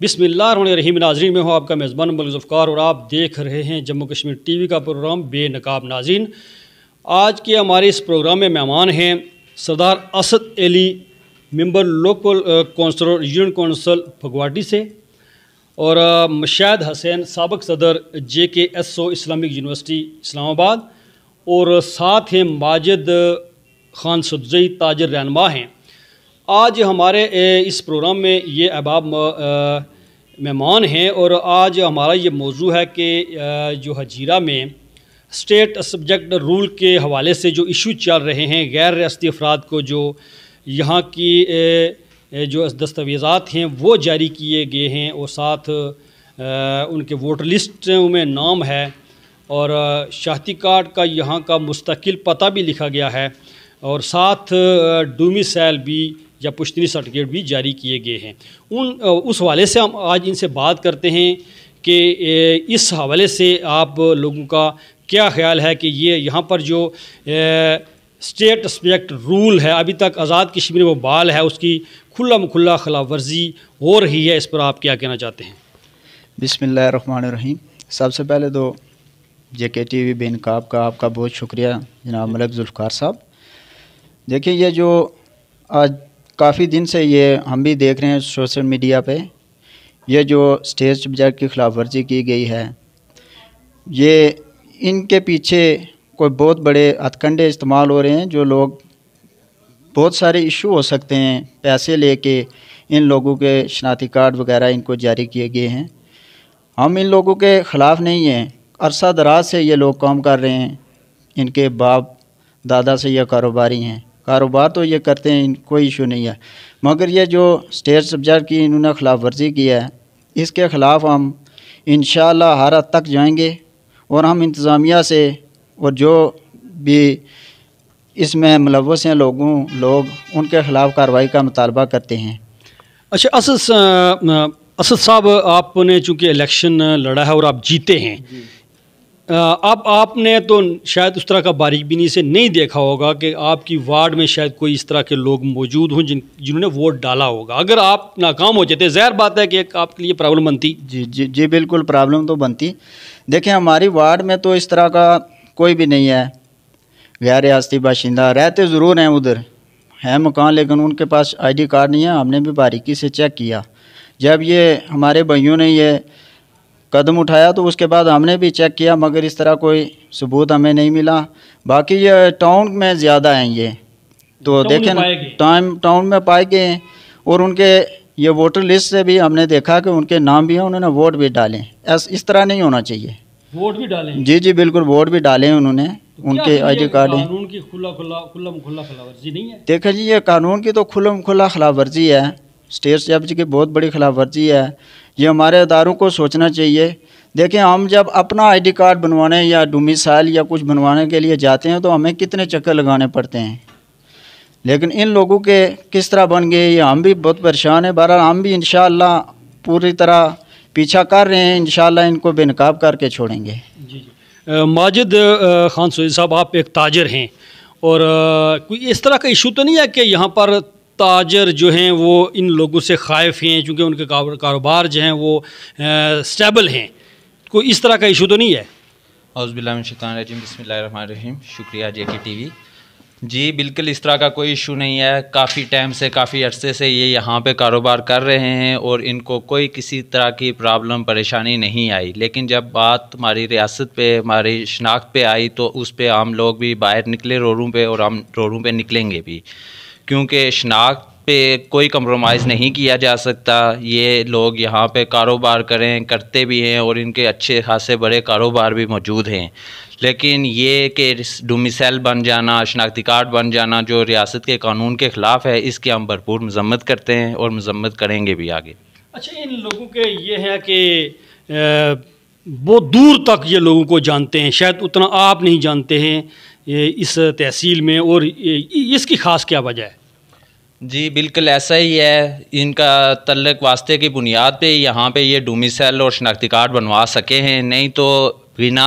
बिसमीम नाजरीन में हूँ आपका मेज़बान मलजुफ़ार और आप देख रहे हैं जम्मू कश्मीर टी वी का प्रोग्राम बेनकाब नाजीन आज के हमारे इस प्रोग्राम में मेहमान हैं Sardar Asad Ali member local council और यूनियन कौंसल फगवाटी से और मशाद हसैन सबक सदर J K S O Islamic university Islamabad और साथ हैं माजिद खान सदजई ताजर रहनमा हैं आज हमारे इस प्रोग्राम में ये अहबाब मेहमान हैं और आज हमारा ये मौजू है कि जो हजीरा में स्टेट सब्जेक्ट रूल के हवाले से जो इशू चल रहे हैं गैर रियाती अफराद को जो यहाँ की जो दस्तावेज़ात हैं वो जारी किए गए हैं और साथ उनके वोटर लिस्ट में नाम है और शाहती कार्ड का यहाँ का मुस्तकिल पता भी लिखा गया है और साथ डूमी सैल भी या पुश्तनी सर्टिफिकेट भी जारी किए गए हैं उन उस हवाले से हम आज इनसे बात करते हैं कि इस हवाले से आप लोगों का क्या ख्याल है कि ये यहाँ पर जो ए, स्टेट स्पेक्ट रूल है अभी तक आज़ाद कश्मीर में बाल है उसकी खुला मुखुला खिलाफ वर्जी हो रही है इस पर आप क्या कहना चाहते हैं बिसमीम सबसे पहले तो जे के टी वी बेनकाब का आपका बहुत शुक्रिया जनाब मलिकुल्फार जुल्फ़ार साहब देखिए ये जो आज काफ़ी दिन से ये हम भी देख रहे हैं सोशल मीडिया पे ये जो स्टेज बाजार की खिलाफ वर्जी की गई है ये इनके पीछे कोई बहुत बड़े हथकंडे इस्तेमाल हो रहे हैं जो लोग बहुत सारे इशू हो सकते हैं पैसे लेके इन लोगों के शनाती कार्ड वगैरह इनको जारी किए गए हैं हम इन लोगों के ख़िलाफ़ नहीं हैं अरसा दराज से ये लोग काम कर रहे हैं इनके बाप दादा से यह कारोबारी हैं कारोबार तो ये करते हैं कोई इशू नहीं है मगर ये जो स्टेट सब्जेक्ट की इन्होंने खिलाफ वर्जी की है इसके ख़िलाफ़ हम इन हर हद तक जाएंगे और हम इंतज़ामिया से और जो भी इसमें मुलवस हैं लोगों लोग उनके ख़िलाफ़ कार्रवाई का मुतालबा करते हैं अच्छा असद असद साहब आपने चूँकि इलेक्शन लड़ा है और आप जीते हैं जी। अब आपने तो शायद उस तरह का बारीक बीनी से नहीं देखा होगा कि आपकी वार्ड में शायद कोई इस तरह के लोग मौजूद हों जिन जिन्होंने वोट डाला होगा अगर आप नाकाम हो जाते जहर बात है कि एक आपके लिए प्रॉब्लम बनती जी जी जी बिल्कुल प्रॉब्लम तो बनती देखें हमारी वार्ड में तो इस तरह का कोई भी नहीं है गैर रियाती बाशिंदा रहते ज़रूर हैं उधर है मकान लेकिन उनके पास आई कार्ड नहीं है हमने भी बारीकी से चेक किया जब ये हमारे भाइयों ने ये कदम उठाया तो उसके बाद हमने भी चेक किया मगर इस तरह कोई सबूत हमें नहीं मिला बाकी ये टाउन में ज़्यादा हैं ये तो देखें टाइम टाउन में पाए गए और उनके ये वोटर लिस्ट से भी हमने देखा कि उनके नाम भी हैं उन्होंने वोट भी डाले इस तरह नहीं होना चाहिए वोट भी डाले जी जी बिल्कुल वोट भी डाले उन्होंने तो उनके आई डी कार्ड नहीं देखा जी ये कानून की तो खुलम खुला खिलाफ वर्जी है स्टेट जज की बहुत बड़ी खिलाफ वर्जी है ये हमारे अदारों को सोचना चाहिए देखें हम जब अपना आईडी कार्ड बनवाने या डोमिसाइल या कुछ बनवाने के लिए जाते हैं तो हमें कितने चक्कर लगाने पड़ते हैं लेकिन इन लोगों के किस तरह बन गए ये हम भी बहुत परेशान हैं बहरहाल हम भी इन पूरी तरह पीछा कर रहे हैं इन इनको बेनकाब करके छोड़ेंगे जी जी माजिद खान सोहेब साहब आप एक ताजर हैं और कोई इस तरह का इशू तो नहीं है कि यहाँ पर ताजर जो हैं वो इन लोगों से खाइफ हैं चूँकि उनके कारोबार जो हैं वो स्टेबल हैं कोई इस तरह का इशू तो नहीं है हौसबिल्लाशतानजीम बसमीम शुक्रिया जे के टी वी जी बिल्कुल इस तरह का कोई इशू नहीं है काफ़ी टाइम से काफ़ी अरसे से ये यहाँ पे कारोबार कर रहे हैं और इनको कोई किसी तरह की प्रॉब्लम परेशानी नहीं आई लेकिन जब बात हमारी रियासत पे हमारी शनाख्त पे आई तो उस पर आम लोग भी बाहर निकले रोडों पे और आम रोडों पे निकलेंगे भी क्योंकि शनाख्त पे कोई कम्प्रोमाइज़ नहीं किया जा सकता ये लोग यहाँ पे कारोबार करें करते भी हैं और इनके अच्छे खासे बड़े कारोबार भी मौजूद हैं लेकिन ये कि डोमिसल बन जाना शनाख्ती कार्ड बन जाना जो रियासत के कानून के ख़िलाफ़ है इसकी हम भरपूर मजम्मत करते हैं और मजम्मत करेंगे भी आगे अच्छा इन लोगों के ये है कि बहुत दूर तक ये लोगों को जानते हैं शायद उतना आप नहीं जानते हैं इस तहसील में और इसकी ख़ास क्या वजह है जी बिल्कुल ऐसा ही है इनका तल्लक वास्ते की बुनियाद पे यहाँ पे ये डोमिसल और शनाख्ती कार्ड बनवा सके हैं नहीं तो बिना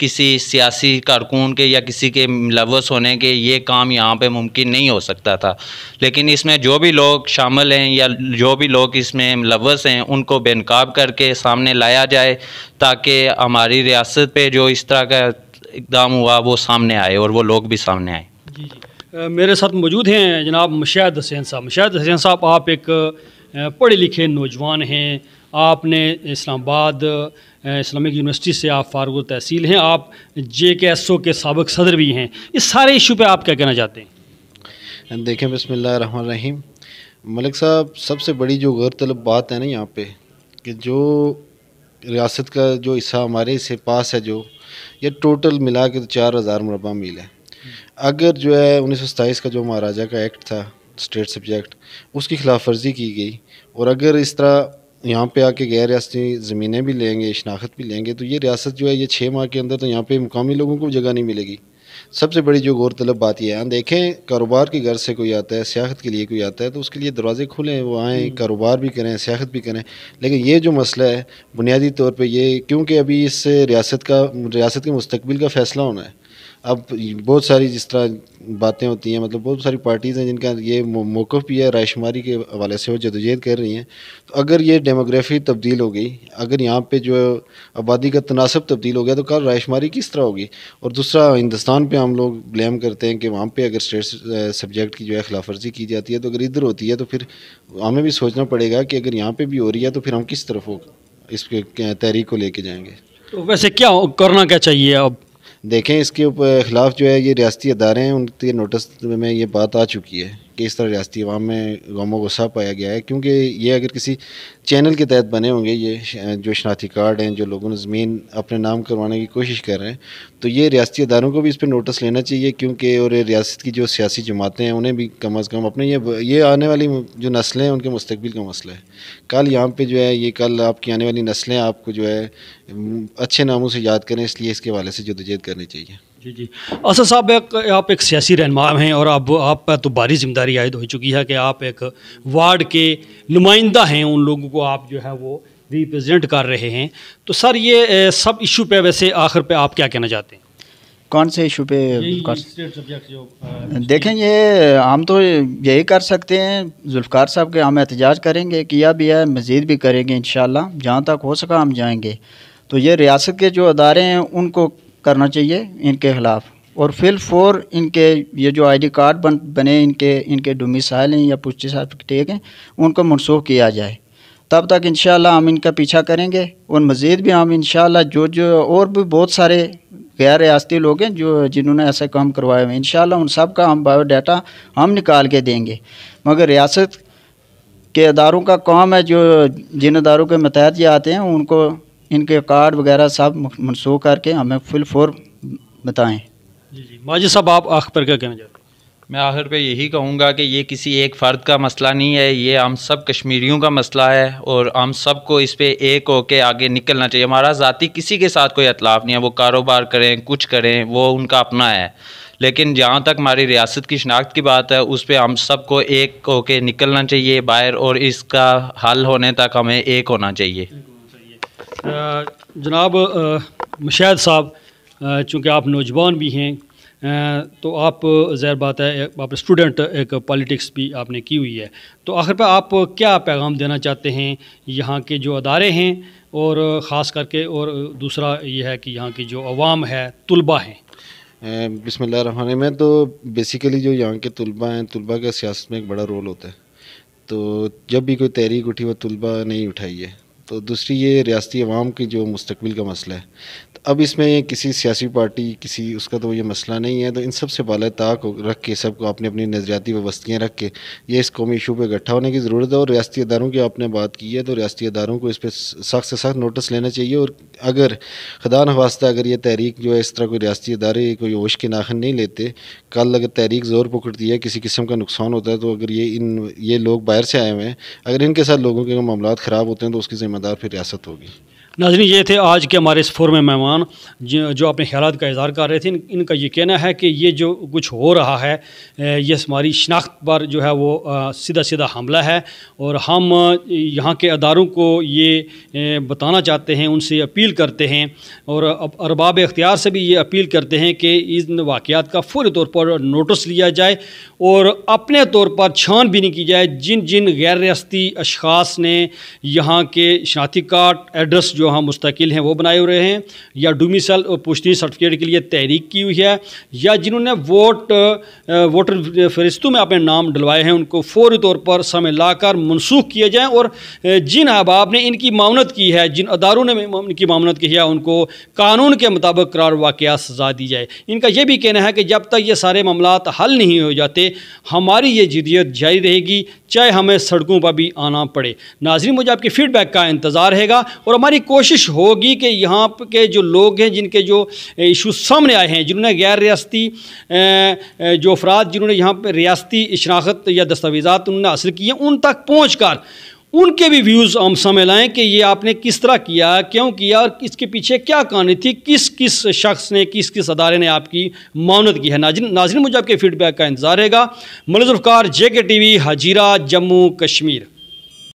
किसी सियासी कारकुन के या किसी के मुलवस होने के ये काम यहाँ पे मुमकिन नहीं हो सकता था लेकिन इसमें जो भी लोग शामिल हैं या जो भी लोग इसमें मुलवस हैं उनको बेनकाब करके सामने लाया जाए ताकि हमारी रियासत पे जो इस तरह का इकदाम हुआ वो सामने आए और वो लोग भी सामने आए जी जी मेरे साथ मौजूद हैं जनाब मुशाद हसैन साहब मुशाद हसैन साहब आप एक पढ़े लिखे नौजवान हैं आपने इस्लामाबाद इस्लामिक यूनिवर्सिटी से आप फारग तहसील हैं आप जे के एस ओ के सबक सदर भी हैं इस सारे इशू पर आप क्या कहना चाहते हैं देखें बसमीम मलिक साहब सबसे बड़ी जो गौरतलब बात है ना यहाँ पे कि जो रियासत का जो हिस्सा हमारे से पास है जो ये टोटल मिला के तो चार हज़ार मुरबा मील है अगर जो है उन्नीस का जो महाराजा का एक्ट था स्टेट सब्जेक्ट उसकी खिलाफ वर्जी की गई और अगर इस तरह यहाँ पे आके गैर रियासती ज़मीनें भी लेंगे शनाख्त भी लेंगे तो ये रियासत जो है ये छः माह के अंदर तो यहाँ पे मुकामी लोगों को जगह नहीं मिलेगी सबसे बड़ी जो गौर तलब बात यह है देखें कारोबार के घर से कोई आता है सियाहत के लिए कोई आता है तो उसके लिए दरवाजे खुलें वो आएँ हम्म। कारोबार भी करें सियाहत भी करें लेकिन ये जो मसला है बुनियादी तौर पर ये क्योंकि अभी इससे रियासत का रियासत के मुस्तबिल का फ़ैसला होना है अब बहुत सारी जिस तरह बातें होती हैं मतलब बहुत सारी पार्टीज़ हैं जिनका ये मौक़ भी है रायशुमारी के हवाले से वो जदोजहद कर रही हैं तो अगर ये डेमोग्राफी तब्दील हो गई अगर यहाँ पे जो आबादी का तनासब तब्दील हो गया तो कल रायशुमारी किस तरह होगी और दूसरा हिंदुस्तान पर हम लोग ब्लेम करते हैं कि वहाँ पर अगर स्टेट सब्जेक्ट की जो है खिलाफ वर्जी की जाती है तो अगर इधर होती है तो फिर हमें भी सोचना पड़ेगा कि अगर यहाँ पर भी हो रही है तो फिर हम किस तरफ हो इसके तहरीक को लेके जाएंगे तो वैसे क्या करना क्या चाहिए अब देखें इसके ख़िलाफ़ जो है ये रियाती अदारे हैं उनके नोटिस में ये बात आ चुकी है इस तरह रियाती अवाम में गमो गुस्सा पाया गया है क्योंकि ये अगर किसी चैनल के तहत बने होंगे ये जो शनाख्ती कार्ड हैं जो लोगों ने ज़मीन अपने नाम करवाने की कोशिश कर रहे हैं तो ये रियाती इदारों को भी इस पर नोटिस लेना चाहिए क्योंकि और रियासत की जो सियासी जमातें हैं उन्हें भी कम अज़ कम अपने ये ये आने वाली जो नस्लें हैं उनके मुस्तबिल का मसला है कल यहाँ पर जो है ये कल आपकी आने वाली नस्लें आपको जो है अच्छे नामों से याद करें इसलिए इसके हवाले से जदोजहद करनी चाहिए जी जी असद अच्छा साहब एक आप एक सियासी रहनमा हैं और अब आप पर तो भारी जिम्मेदारी आयद हो चुकी है कि आप एक वार्ड के नुमाइंदा हैं उन लोगों को आप जो है वो रिप्रजेंट कर रहे हैं तो सर ये सब इशू पे वैसे आखिर पे आप क्या कहना चाहते हैं कौन से इशू पे कौन देखें ये हम तो यही कर सकते हैं जुल्फ़ार साहब के हम एहतजाज करेंगे किया भी है मज़ीद भी करेंगे इन जहाँ तक हो सका हम जाएंगे तो ये रियासत के जो अदारे हैं उनको करना चाहिए इनके ख़िलाफ़ और फिल फोर इनके ये जो आईडी कार्ड बन बने इनके इनके डोमिसाइल हैं या पुष्टि सर्टिफिकेट हैं उनको मनसूख किया जाए तब तक इन हम इनका पीछा करेंगे और मज़ीद भी हम इन जो जो और भी बहुत सारे गैर रियाती लोग हैं जो जिन्होंने ऐसे काम करवाए हुए हैं इन उन सब का हम बायोडाटा हम निकाल के देंगे मगर रियासत के अदारों का काम है जो जिन अदारों के मतहत ये आते हैं उनको इनके कार्ड वगैरह सब मनसूख करके हमें फुल फोर बताएं जी जी माजी साहब आप आख पर क्या कहना चाहते हैं मैं आखिर पे यही कहूँगा कि ये किसी एक फ़र्द का मसला नहीं है ये हम सब कश्मीरियों का मसला है और हम सब को इस पर एक होके आगे निकलना चाहिए हमारा ज़ाती किसी के साथ कोई अतलाफ़ नहीं है वो कारोबार करें कुछ करें वो उनका अपना है लेकिन जहाँ तक हमारी रियासत की शनाख्त की बात है उस पर हम सबको एक होके निकलना चाहिए बाहर और इसका हल होने तक हमें एक होना चाहिए जनाब मुशाद साहब चूँकि आप नौजवान भी हैं तो आप ज़हर बात है आप स्टूडेंट एक पॉलिटिक्स भी आपने की हुई है तो आखिर पर आप क्या पैगाम देना चाहते हैं यहाँ के जो अदारे हैं और ख़ास करके और दूसरा ये है कि यहाँ की जो आवाम है तलबा हैं बिसमिल्ल में तो बेसिकली जो यहाँ के तलबा हैं तलबा का सियासत में एक बड़ा रोल होता है तो जब भी कोई तहरीक उठी वह तलबा नहीं उठाई है तो दूसरी ये रियाती अवाम की जो मुस्तबिल का मसला है तो अब इसमें किसी सियासी पार्टी किसी उसका तो ये मसला नहीं है तो इन सब से बाल ताक रख के सबको अपनी अपनी नज़रियाती वस्तियाँ रख के ये इस कौमी इशू पर इकट्ठा होने की ज़रूरत है और रियाती इदारों की आपने बात की है तो रियाती अदारों को इस पर सख्त से सख्त नोटिस लेना चाहिए और अगर खदा वास्ता अगर ये तहरीक जो है इस तरह कोई रियाती अदारे कोई होश के नाखन नहीं लेते कल अगर तहरीक ज़ोर पकड़ती है किसी किस्म का नुकसान होता है तो अगर ये इन ये लोग बाहर से आए हुए हैं अगर इनके साथ लोगों के मामला ख़राब होते हैं तो उसकी जिम्मेदारी जिम्मेदार फिर रियासत होगी नाजरी ये थे आज के हमारे इस फोर में मेहमान जो अपने ख्याल का इजहार कर रहे थे इन, इनका ये कहना है कि ये जो कुछ हो रहा है ये हमारी शनाख्त पर जो है वो सीधा सीधा हमला है और हम यहाँ के अदारों को ये बताना चाहते हैं उनसे अपील करते हैं और अरबाब अख्तियार से भी ये अपील करते हैं कि इन वाक़ात का फौरी तौर पर नोटिस लिया जाए और अपने तौर पर छान भी नहीं की जाए जिन जिन गैर रियाती अशास ने यहाँ के शनाती कार्ड एड्रेस जो जो हम मुस्तकिल हैं वो बनाए हुए हैं या डोमिसल पुश्ती सर्टिफिकेट के लिए तहरीक की हुई है या जिन्होंने वोट वोटर फहरिस्तों में अपने नाम डलवाए हैं उनको फौरी तौर पर समय लाकर मनसूख किए जाएँ और जिन अहबाब ने इनकी मामनत की है जिन अदारों ने इनकी मामनत की है उनको कानून के मुताबिक करार वाक़ सजा दी जाए इनका यह भी कहना है कि जब तक ये सारे मामला हल नहीं हो जाते हमारी ये जदियत जारी रहेगी चाहे हमें सड़कों पर भी आना पड़े नाजरी मुझे आपकी फ़ीडबैक का इंतज़ार रहेगा और हमारी कोशिश होगी कि यहाँ के जो लोग हैं जिनके जो इशू सामने आए हैं जिन्होंने गैर रियाती जो अफराद जिन्होंने यहाँ पर रियाती शनाख्त या दस्तावेज़ा उन्होंने हासिल किए हैं उन तक पहुँच कर उनके भी व्यूज़ हम समय लाएँ कि ये आपने किस तरह किया क्यों किया और इसके पीछे क्या कहानी थी किस किस शख्स ने किस किस अदारे ने आपकी मानत की है नाजिन नाजिन मुझे आपके फीडबैक का इंतज़ार रहेगा मनजुल्फ़ार जे के टी वी हजीरा जम्मू कश्मीर